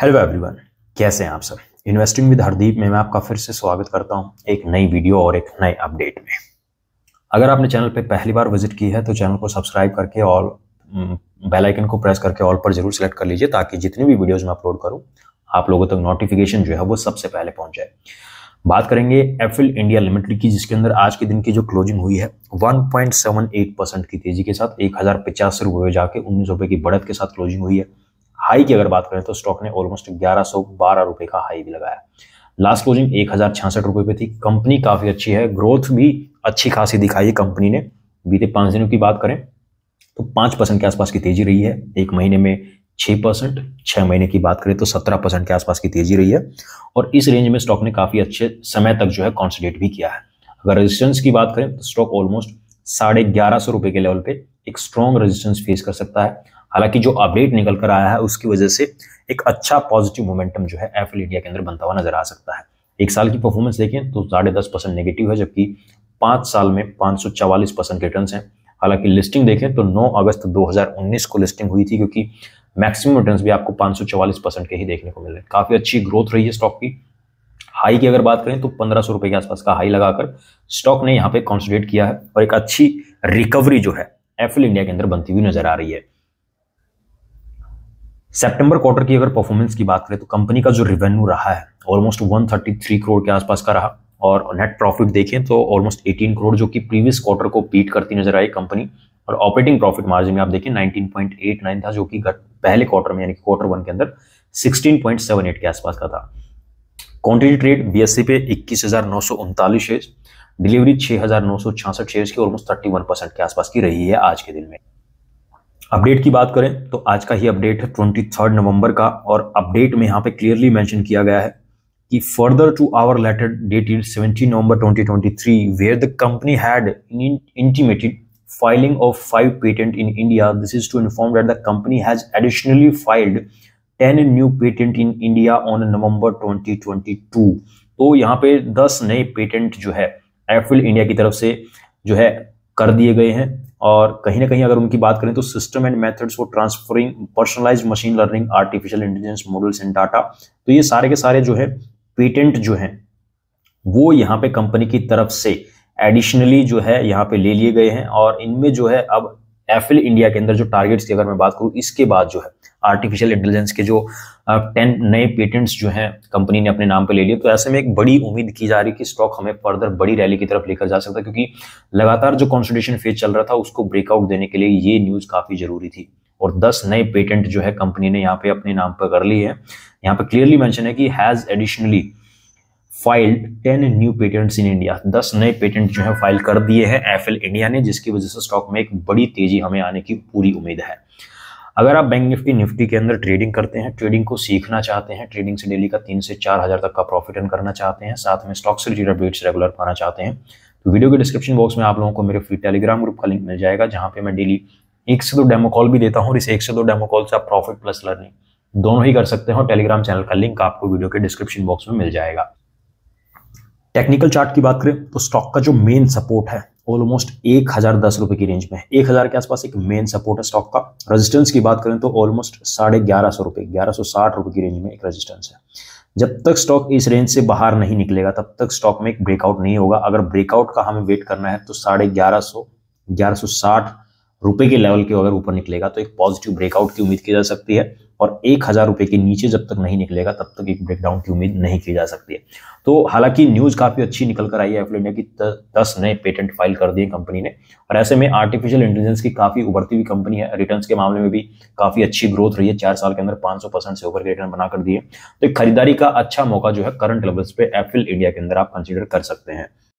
Hello everyone कैसे हैं आप सब इन्वेस्टिंग विद हरदीप में मैं आपका फिर से स्वागत करता हूं एक नई वीडियो और एक नए अपडेट में अगर आपने चैनल पे पहली बार विजिट की है तो चैनल को सब्सक्राइब करके ऑल बेल आइकन को प्रेस करके ऑल पर जरूर सेलेक्ट कर लीजिए ताकि जितनी भी वीडियोज मैं अपलोड करूँ आप लोगों तक तो नोटिफिकेशन जो है वो सबसे पहले पहुंच जाए बात करेंगे एफिल इंडिया लिमिटेड की जिसके अंदर आज के दिन की जो क्लोजिंग हुई है 1.78 परसेंट की तेजी के साथ एक हज़ार पचास रुपये जाके उन्नीस रुपये की बढ़त के साथ क्लोजिंग हुई है हाई की अगर बात करें तो स्टॉक ने ऑलमोस्ट ग्यारह सौ बारह रुपये का हाई भी लगाया लास्ट क्लोजिंग एक हज़ार छियासठ रुपये पे थी कंपनी काफ़ी अच्छी है ग्रोथ भी अच्छी खासी दिखाई है कंपनी ने बीते पांच दिनों की बात करें तो पांच परसेंट के आसपास की तेज़ी रही है एक महीने में छह परसेंट छह महीने की बात करें तो सत्रह परसेंट के आसपास की तेज़ी रही है और इस रेंज में स्टॉक ने काफ़ी अच्छे समय तक जो है कॉन्सेंट्रेट भी किया है अगर रेजिस्टेंस की बात करें तो स्टॉक ऑलमोस्ट साढ़े ग्यारह सौ रुपए के लेवल पे एक स्ट्रॉन्ग रेजिस्टेंस फेस कर सकता है हालांकि जो अपडेट निकल कर आया है उसकी वजह से एक अच्छा पॉजिटिव मोमेंटम जो है एफ इंडिया के अंदर बनता हुआ नजर आ सकता है एक साल की परफॉर्मेंस देखें तो साढ़े दस परसेंट नेगेटिव है जबकि पांच साल में पांच सौ चवालीस परसेंट रिटर्न है हालांकि लिस्टिंग देखें तो नौ अगस्त दो को लिस्टिंग हुई थी क्योंकि मैक्सिमम रिटर्न भी आपको पांच परसेंट के ही देखने को मिल रहे हैं काफ़ी अच्छी ग्रोथ रही है स्टॉक की हाई की अगर बात करें तो पंद्रह सौ रुपए के आसपास का हाई लगाकर स्टॉक ने यहाँ पे कॉन्सेंट्रेट किया है और एक अच्छी रिकवरी जो है एफिल इंडिया के अंदर बनती हुई नजर आ रही है सेप्टेम्बर क्वार्टर की अगर परफॉर्मेंस की बात करें तो कंपनी का जो रेवेन्यू रहा है ऑलमोस्ट 133 करोड़ के आसपास का रहा और नेट प्रॉफिट देखें तो ऑलमोस्ट 18 करोड़ जो कि प्रीवियस क्वार्टर को बीट करती नजर आई कंपनी और ऑपरेटिंग प्रॉफिट मार्जिन में आप देखें 19.89 था जो कि पहले क्वार्टर में यानी कि क्वार्टर वन के अंदर 16.78 के आसपास का था क्वांटिटी ट्रेड बीएससी पे इक्कीस शेयर डिलीवरी छियासठ शेयर की ऑलमोस्ट थर्टी परसेंट के आसपास की रही है आज के दिन में अपडेट की बात करें तो आज का ही अपडेट है ट्वेंटी थर्ड नवंबर का और अपडेट में यहाँ पे क्लियरली मेंशन किया गया है कि further to our letter dated 17 November 2023 where the company had intimated filing of five patent in India this is to inform that the company has additionally filed 10 new patent in India on November 2022. तो यहाँ पे 10 नए patent जो है Eiffel India की तरफ से जो है कर दिए गए हैं और कहीं ना कहीं अगर उनकी बात करें तो system and methods for transferring personalize machine learning artificial intelligence models and data तो ये सारे के सारे जो है पेटेंट जो है वो यहाँ पे कंपनी की तरफ से एडिशनली जो है यहाँ पे ले लिए गए हैं और इनमें जो है अब एफिल इंडिया के अंदर जो टारगेट्स की अगर मैं बात करूँ इसके बाद जो है आर्टिफिशियल इंटेलिजेंस के जो टेन नए पेटेंट्स जो हैं कंपनी ने अपने नाम पर ले लिए तो ऐसे में एक बड़ी उम्मीद की जा रही है कि स्टॉक हमें फर्दर बड़ी रैली की तरफ लेकर जा सकता है क्योंकि लगातार जो कॉन्सल्टेशन फेज चल रहा था उसको ब्रेकआउट देने के लिए ये न्यूज़ काफ़ी ज़रूरी थी और 10 नए पेटेंट जो है कंपनी ने यहाँ पे अपने नाम पर कर ली है यहाँ पे क्लियरली मेंशन है कि has additionally filed ten new patents in India दस नए पेटेंट जो है फाइल कर दिए हैं एफ इंडिया ने जिसकी वजह से स्टॉक में एक बड़ी तेजी हमें आने की पूरी उम्मीद है अगर आप बैंक निफ्टी निफ्टी के अंदर ट्रेडिंग करते हैं ट्रेडिंग को सीखना चाहते हैं ट्रेडिंग से डेली का तीन से चार हज़ार तक का प्रॉफिट अर्न करना चाहते हैं साथ में स्टॉक से रिलेटेड अपडेट्स रेगुलर पाना चाहते हैं तो वीडियो के डिस्क्रिप्शन बॉक्स में आप लोगों को मेरे फ्री टेलीग्राम ग्रुप का लिंक मिल जाएगा जहाँ पे मैं डेली एक से दो डेमो कॉल भी देता हूँ और इस एक से दो डेमो कॉल से आप प्रॉफिट प्लस लर्निंग दोनों ही कर सकते हैं टेलीग्राम चैनल का लिंक आपको वीडियो के डिस्क्रिप्शन बॉक्स में मिल जाएगा टेक्निकल चार्ट की बात करें तो स्टॉक का जो मेन सपोर्ट है ऑलमोस्ट एक हजार दस रुपए की रेंज में एक हजार के आसपास एक मेन सपोर्ट है स्टॉक का रेजिस्टेंस की बात करें तो ऑलमोस्ट साढ़े ग्यारह सौ रुपए ग्यारह सौ साठ रुपए की रेंज में एक रेजिस्टेंस है जब तक स्टॉक इस रेंज से बाहर नहीं निकलेगा तब तक स्टॉक में एक ब्रेकआउट नहीं होगा अगर ब्रेकआउट का हमें वेट करना है तो साढ़े ग्यारह सौ ग्यारह सौ साठ रुपए के लेवल के अगर ऊपर निकलेगा तो एक पॉजिटिव ब्रेकआउट की उम्मीद की जा सकती है और एक हज़ार रुपए के नीचे जब तक नहीं निकलेगा तब तक एक ब्रेकडाउन की उम्मीद नहीं की जा सकती है तो हालांकि न्यूज़ काफ़ी अच्छी निकल कर आई है एप्पल इंडिया की दस नए पेटेंट फाइल कर दिए कंपनी ने और ऐसे में आर्टिफिशियल इंटेलिजेंस की काफ़ी उभरती हुई कंपनी है रिटर्न के मामले में भी काफ़ी अच्छी ग्रोथ रही है चार साल के अंदर पांच से ऊपर के रिटर्न बना कर दिए तो खरीदारी का अच्छा मौका जो है करंट लेवल्स पे एफिल इंडिया के अंदर आप कंसिडर कर सकते हैं